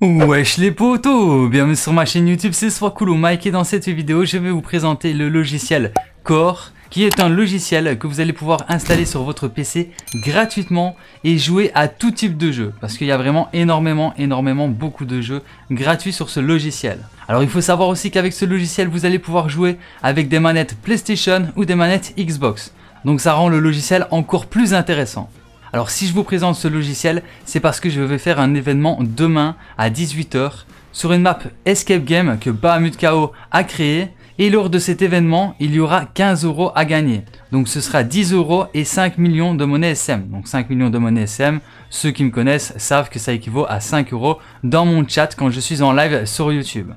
Wesh les potos Bienvenue sur ma chaîne YouTube, c'est ou Mike et dans cette vidéo je vais vous présenter le logiciel Core qui est un logiciel que vous allez pouvoir installer sur votre PC gratuitement et jouer à tout type de jeux Parce qu'il y a vraiment énormément, énormément, beaucoup de jeux gratuits sur ce logiciel. Alors il faut savoir aussi qu'avec ce logiciel, vous allez pouvoir jouer avec des manettes PlayStation ou des manettes Xbox. Donc ça rend le logiciel encore plus intéressant. Alors si je vous présente ce logiciel, c'est parce que je vais faire un événement demain à 18h sur une map Escape Game que Bahamut KO a créé. et lors de cet événement, il y aura 15 euros à gagner. Donc ce sera 10 euros et 5 millions de monnaie SM. Donc 5 millions de monnaie SM, ceux qui me connaissent savent que ça équivaut à 5 euros dans mon chat quand je suis en live sur YouTube.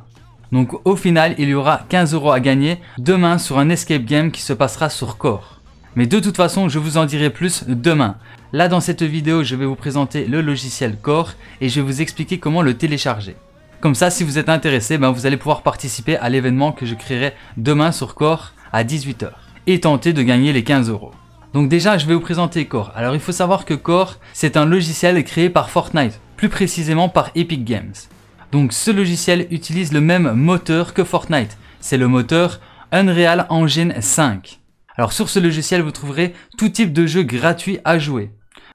Donc au final, il y aura 15 euros à gagner demain sur un escape game qui se passera sur Core. Mais de toute façon, je vous en dirai plus demain. Là, dans cette vidéo, je vais vous présenter le logiciel Core et je vais vous expliquer comment le télécharger. Comme ça, si vous êtes intéressé, ben, vous allez pouvoir participer à l'événement que je créerai demain sur Core à 18h et tenter de gagner les 15 euros. Donc déjà, je vais vous présenter Core. Alors, il faut savoir que Core, c'est un logiciel créé par Fortnite, plus précisément par Epic Games. Donc ce logiciel utilise le même moteur que Fortnite. C'est le moteur Unreal Engine 5. Alors sur ce logiciel, vous trouverez tout type de jeux gratuits à jouer.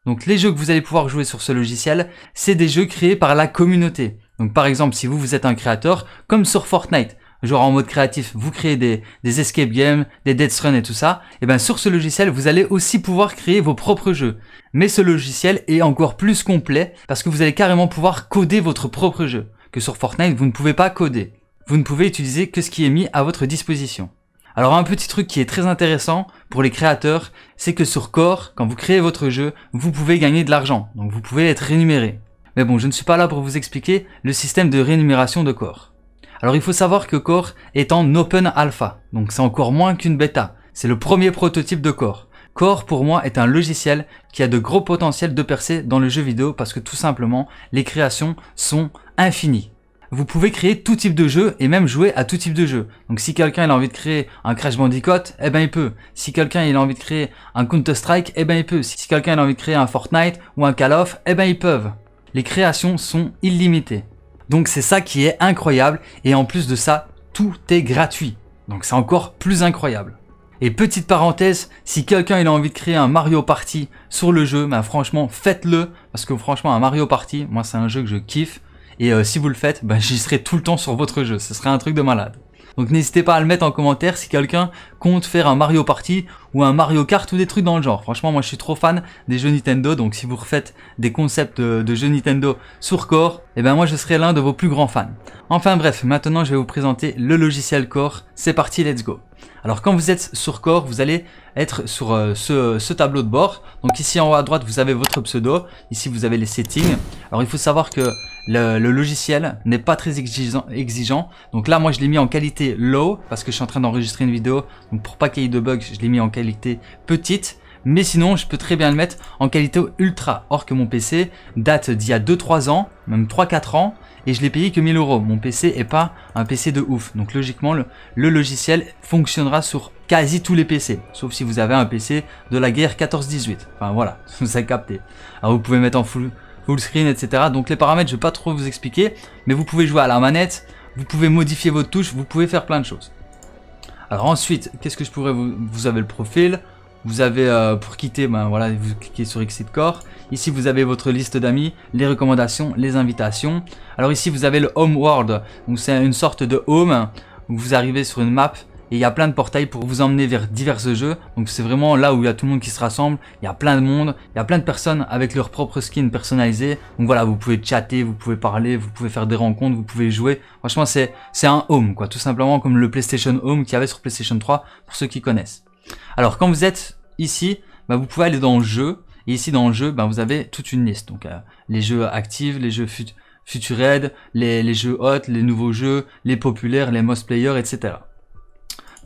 Donc les jeux que vous allez pouvoir jouer sur ce logiciel, c'est des jeux créés par la communauté. Donc par exemple, si vous, vous êtes un créateur, comme sur Fortnite, genre en mode créatif, vous créez des, escape games, des death run et tout ça, et eh bien sur ce logiciel, vous allez aussi pouvoir créer vos propres jeux. Mais ce logiciel est encore plus complet parce que vous allez carrément pouvoir coder votre propre jeu, que sur Fortnite, vous ne pouvez pas coder. Vous ne pouvez utiliser que ce qui est mis à votre disposition. Alors un petit truc qui est très intéressant pour les créateurs, c'est que sur Core, quand vous créez votre jeu, vous pouvez gagner de l'argent, donc vous pouvez être rémunéré. Mais bon, je ne suis pas là pour vous expliquer le système de rémunération de Core. Alors il faut savoir que Core est en open alpha, donc c'est encore moins qu'une bêta. C'est le premier prototype de Core. Core pour moi est un logiciel qui a de gros potentiels de percer dans le jeu vidéo parce que tout simplement les créations sont infinies vous pouvez créer tout type de jeu et même jouer à tout type de jeu. Donc si quelqu'un a envie de créer un Crash Bandicoot, eh ben il peut. Si quelqu'un a envie de créer un Counter-Strike, eh ben il peut. Si quelqu'un a envie de créer un Fortnite ou un Call of, eh ben ils peuvent. Les créations sont illimitées. Donc c'est ça qui est incroyable et en plus de ça, tout est gratuit. Donc c'est encore plus incroyable. Et petite parenthèse, si quelqu'un a envie de créer un Mario Party sur le jeu, ben franchement faites-le parce que franchement un Mario Party, moi c'est un jeu que je kiffe. Et euh, si vous le faites, bah, j'y serai tout le temps sur votre jeu. Ce serait un truc de malade. Donc n'hésitez pas à le mettre en commentaire si quelqu'un faire un Mario Party ou un Mario Kart ou des trucs dans le genre. Franchement, moi je suis trop fan des jeux Nintendo, donc si vous refaites des concepts de, jeux Nintendo sur Core, et eh ben moi je serai l'un de vos plus grands fans. Enfin bref, maintenant je vais vous présenter le logiciel Core. C'est parti, let's go alors quand vous êtes sur Core, vous allez être sur euh, ce, tableau de bord. Donc ici en haut à droite, vous avez votre pseudo. Ici, vous avez les settings. Alors il faut savoir que le, logiciel n'est pas très exigeant, exigeant, Donc là, moi, je l'ai mis en qualité low parce que je suis en train d'enregistrer une vidéo. Donc pour pas qu'il y ait de bugs, je l'ai mis en qualité petite. Mais sinon, je peux très bien le mettre en qualité ultra. Or que mon PC date d'il y a 2-3 ans, même 3-4 ans, et je l'ai payé que 1000 euros. Mon PC est pas un PC de ouf. Donc logiquement, le, logiciel fonctionnera sur quasi tous les PC. Sauf si vous avez un PC de la guerre 14-18. Enfin voilà, vous avez capté. Alors vous pouvez mettre en full, full screen, etc. Donc les paramètres, je ne vais pas trop vous expliquer. Mais vous pouvez jouer à la manette, vous pouvez modifier votre touche, vous pouvez faire plein de choses. Alors ensuite, qu'est-ce que je pourrais vous... Vous avez le profil, vous avez euh, pour quitter, ben voilà, vous cliquez sur Exit Core. Ici, vous avez votre liste d'amis, les recommandations, les invitations. Alors ici, vous avez le Home World, donc c'est une sorte de home. où Vous arrivez sur une map et il y a plein de portails pour vous emmener vers divers jeux. Donc c'est vraiment là où il y a tout le monde qui se rassemble. Il y a plein de monde. Il y a plein de personnes avec leur propre skin personnalisé. Donc voilà, vous pouvez chatter, vous pouvez parler, vous pouvez faire des rencontres, vous pouvez jouer. Franchement, c'est un home, quoi. Tout simplement comme le PlayStation Home qu'il y avait sur PlayStation 3, pour ceux qui connaissent. Alors quand vous êtes ici, bah, vous pouvez aller dans le jeu. Et ici dans le jeu, bah, vous avez toute une liste. Donc euh, les jeux actifs, les jeux futurs les, les jeux hot, les nouveaux jeux, les populaires, les most players, etc.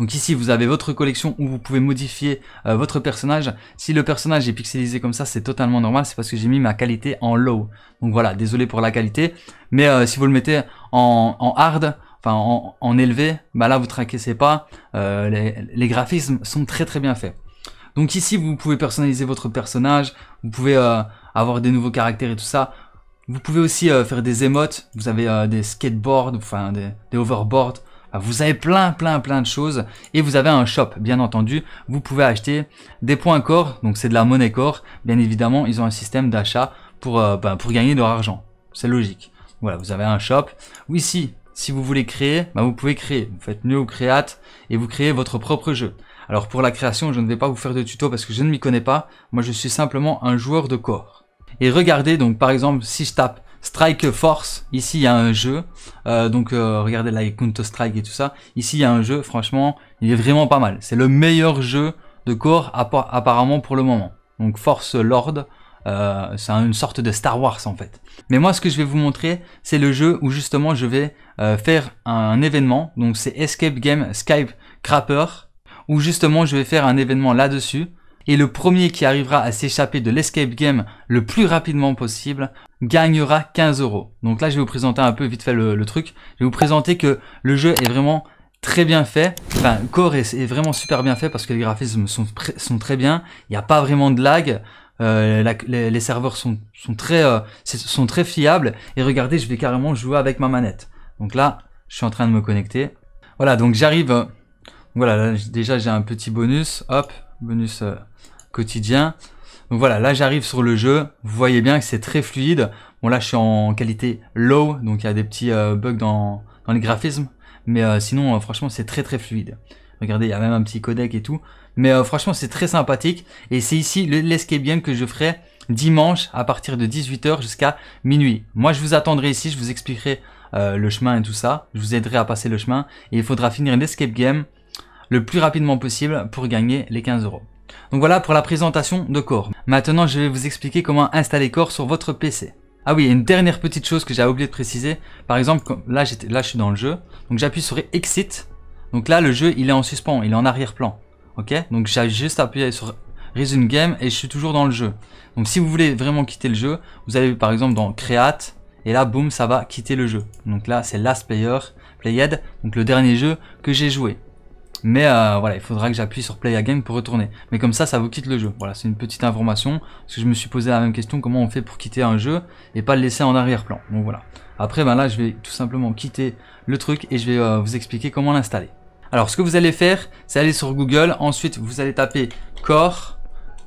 Donc ici, vous avez votre collection où vous pouvez modifier euh, votre personnage. Si le personnage est pixelisé comme ça, c'est totalement normal. C'est parce que j'ai mis ma qualité en low. Donc voilà, désolé pour la qualité. Mais euh, si vous le mettez en, hard, enfin en, élevé, bah là, vous tracassez pas. Euh, les, graphismes sont très très bien faits. Donc ici, vous pouvez personnaliser votre personnage. Vous pouvez avoir des nouveaux caractères et tout ça. Vous pouvez aussi faire des émotes. Vous avez des skateboards, enfin des, des vous avez plein, plein, plein de choses. Et vous avez un shop, bien entendu. Vous pouvez acheter des points corps. Donc, c'est de la monnaie corps. Bien évidemment, ils ont un système d'achat pour, euh, ben, pour gagner de l'argent C'est logique. Voilà, vous avez un shop. Ou ici, si vous voulez créer, ben, vous pouvez créer. Vous faites new create et vous créez votre propre jeu. Alors, pour la création, je ne vais pas vous faire de tuto parce que je ne m'y connais pas. Moi, je suis simplement un joueur de corps. Et regardez, donc, par exemple, si je tape Strike Force, ici il y a un jeu, euh, donc euh, regardez là, Counter Strike et tout ça, ici il y a un jeu, franchement, il est vraiment pas mal. C'est le meilleur jeu de corps apparemment pour le moment. Donc Force Lord, euh, c'est une sorte de Star Wars en fait. Mais moi ce que je vais vous montrer, c'est le jeu où justement je vais faire un événement, donc c'est Escape Game Skype Crapper, où justement je vais faire un événement là-dessus, et le premier qui arrivera à s'échapper de l'escape game le plus rapidement possible gagnera 15 euros. Donc là, je vais vous présenter un peu vite fait le, truc. Je vais vous présenter que le jeu est vraiment très bien fait. Enfin, Core est, vraiment super bien fait parce que les graphismes sont, sont très bien. Il n'y a pas vraiment de lag. Euh, les, serveurs sont, sont très, euh, sont très fiables. Et regardez, je vais carrément jouer avec ma manette. Donc là, je suis en train de me connecter. Voilà, donc j'arrive... voilà, déjà j'ai un petit bonus. Hop, bonus euh, quotidien. Donc voilà, là j'arrive sur le jeu, vous voyez bien que c'est très fluide. Bon là je suis en qualité low, donc il y a des petits euh, bugs dans, les graphismes. Mais euh, sinon euh, franchement c'est très très fluide. Regardez, il y a même un petit codec et tout. Mais franchement c'est très sympathique. Et c'est ici l'escape game que je ferai dimanche à partir de 18h jusqu'à minuit. Moi je vous attendrai ici, je vous expliquerai le chemin et tout ça. Je vous aiderai à passer le chemin. Et il faudra finir l'escape game le plus rapidement possible pour gagner les 15 euros. Donc voilà pour la présentation de Core. Maintenant, je vais vous expliquer comment installer Core sur votre PC. Ah oui, une dernière petite chose que j'avais oublié de préciser. Par exemple, là, là je suis dans le jeu. Donc j'appuie sur Exit. Donc là, le jeu, il est en suspens, il est en arrière-plan. Ok Donc j'ai juste appuyé sur Resume Game et je suis toujours dans le jeu. Donc si vous voulez vraiment quitter le jeu, vous allez par exemple dans Create. Et là, boum, ça va quitter le jeu. Donc là, c'est Last Player, Played. Donc le dernier jeu que j'ai joué. Mais euh, voilà, il faudra que j'appuie sur Play Again pour retourner. Mais comme ça, ça vous quitte le jeu. Voilà, c'est une petite information. Parce que je me suis posé la même question, comment on fait pour quitter un jeu et pas le laisser en arrière-plan. Donc voilà. Après, ben là, je vais tout simplement quitter le truc et je vais euh, vous expliquer comment l'installer. Alors, ce que vous allez faire, c'est aller sur Google. Ensuite, vous allez taper Core,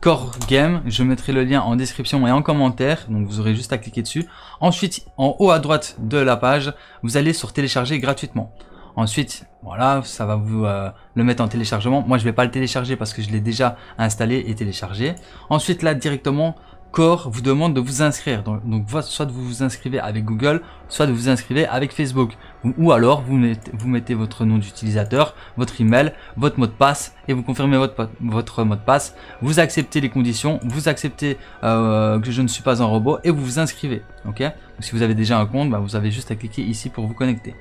Core Game. Je mettrai le lien en description et en commentaire. Donc, vous aurez juste à cliquer dessus. Ensuite, en haut à droite de la page, vous allez sur Télécharger gratuitement. Ensuite, voilà, ça va vous euh, le mettre en téléchargement. Moi, je ne vais pas le télécharger parce que je l'ai déjà installé et téléchargé. Ensuite, là, directement, Core vous demande de vous inscrire. Donc, soit vous vous inscrivez avec Google, soit vous vous inscrivez avec Facebook. Ou alors, vous mettez, votre nom d'utilisateur, votre email, votre mot de passe et vous confirmez votre, mot de passe. Vous acceptez les conditions, vous acceptez euh, que je ne suis pas un robot et vous vous inscrivez. Ok si vous avez déjà un compte, bah, vous avez juste à cliquer ici pour vous connecter.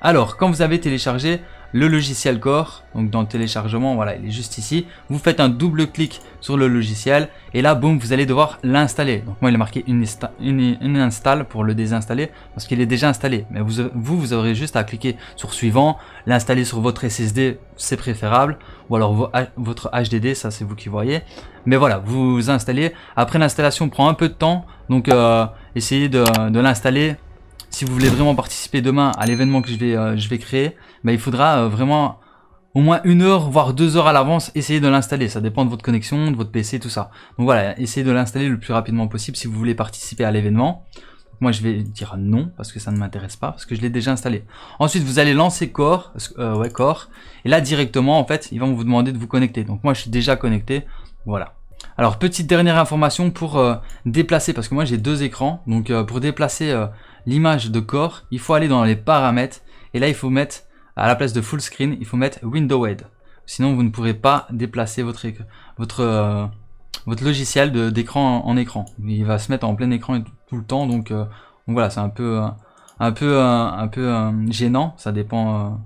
Alors, quand vous avez téléchargé le logiciel Core, donc dans le téléchargement, voilà, il est juste ici, vous faites un double clic sur le logiciel et là, boum, vous allez devoir l'installer. Donc moi, il est marqué une, install pour le désinstaller parce qu'il est déjà installé. Mais vous, vous, aurez juste à cliquer sur suivant, l'installer sur votre SSD, c'est préférable, ou alors votre HDD, ça c'est vous qui voyez. Mais voilà, vous installez. Après, l'installation prend un peu de temps, donc euh, essayez de l'installer si vous voulez vraiment participer demain à l'événement que je vais, euh, je vais créer, bah, il faudra euh, vraiment au moins une heure, voire deux heures à l'avance, essayer de l'installer. Ça dépend de votre connexion, de votre PC, tout ça. Donc voilà, essayez de l'installer le plus rapidement possible si vous voulez participer à l'événement. Moi, je vais dire non, parce que ça ne m'intéresse pas, parce que je l'ai déjà installé. Ensuite, vous allez lancer Core, euh, Core. Et là, directement, en fait, ils vont vous demander de vous connecter. Donc moi, je suis déjà connecté. Voilà. Alors, petite dernière information pour déplacer, parce que moi, j'ai deux écrans. Donc, pour déplacer l'image de corps, il faut aller dans les paramètres et là il faut mettre à la place de full screen, il faut mettre windowed Sinon vous ne pourrez pas déplacer votre, votre, euh, votre logiciel d'écran en, écran. Il va se mettre en plein écran tout le temps donc, euh, donc voilà c'est un peu, euh, un peu, un peu gênant, ça dépend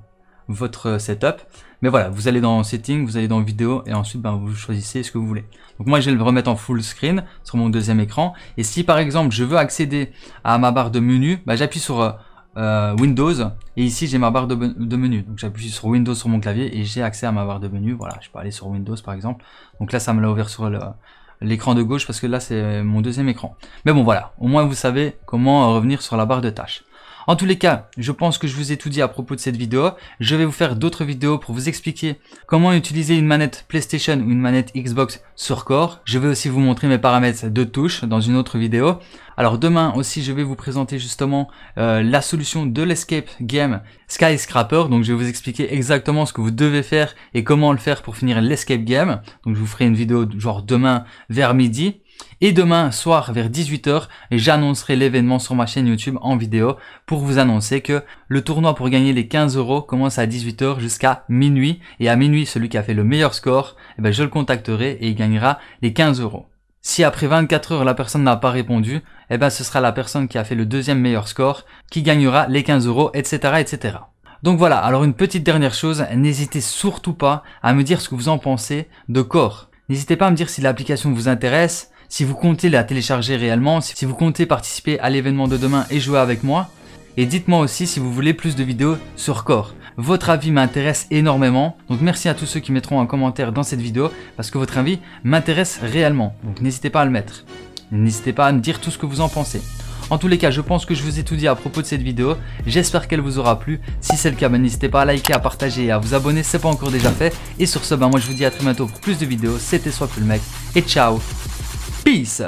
votre setup. Mais voilà, vous allez dans Settings, vous allez dans Vidéo, et ensuite ben, vous choisissez ce que vous voulez. Donc moi, je vais le remettre en full screen sur mon deuxième écran. Et si par exemple, je veux accéder à ma barre de menu, ben, j'appuie sur euh, euh, Windows, et ici, j'ai ma barre de, menu. Donc j'appuie sur Windows sur mon clavier, et j'ai accès à ma barre de menu. Voilà, je peux aller sur Windows par exemple. Donc là, ça me l'a ouvert sur l'écran de gauche parce que là c'est mon deuxième écran. Mais bon voilà, au moins vous savez comment euh, revenir sur la barre de tâches. En tous les cas, je pense que je vous ai tout dit à propos de cette vidéo. Je vais vous faire d'autres vidéos pour vous expliquer comment utiliser une manette PlayStation ou une manette Xbox sur Core. Je vais aussi vous montrer mes paramètres de touche dans une autre vidéo. Alors demain aussi, je vais vous présenter justement euh, la solution de l'escape game Skyscraper. Donc je vais vous expliquer exactement ce que vous devez faire et comment le faire pour finir l'escape game. Donc je vous ferai une vidéo genre demain vers midi. Et demain soir vers 18h, j'annoncerai l'événement sur ma chaîne YouTube en vidéo pour vous annoncer que le tournoi pour gagner les 15 euros commence à 18h jusqu'à minuit. Et à minuit, celui qui a fait le meilleur score, eh ben, je le contacterai et il gagnera les 15 euros. Si après 24 h la personne n'a pas répondu, eh ben ce sera la personne qui a fait le deuxième meilleur score qui gagnera les 15 euros, etc., etc. Donc voilà, alors une petite dernière chose, n'hésitez surtout pas à me dire ce que vous en pensez de Core. N'hésitez pas à me dire si l'application vous intéresse, si vous comptez la télécharger réellement, si vous comptez participer à l'événement de demain et jouer avec moi. Et dites-moi aussi si vous voulez plus de vidéos sur Core. Votre avis m'intéresse énormément, donc merci à tous ceux qui mettront un commentaire dans cette vidéo, parce que votre avis m'intéresse réellement, donc n'hésitez pas à le mettre. N'hésitez pas à me dire tout ce que vous en pensez. En tous les cas, je pense que je vous ai tout dit à propos de cette vidéo. J'espère qu'elle vous aura plu. Si c'est le cas, ben, n'hésitez pas à liker, à partager et à vous abonner, ce n'est pas encore déjà fait. Et sur ce, ben, moi je vous dis à très bientôt pour plus de vidéos. C'était Soit Plus le Mec et ciao Peace.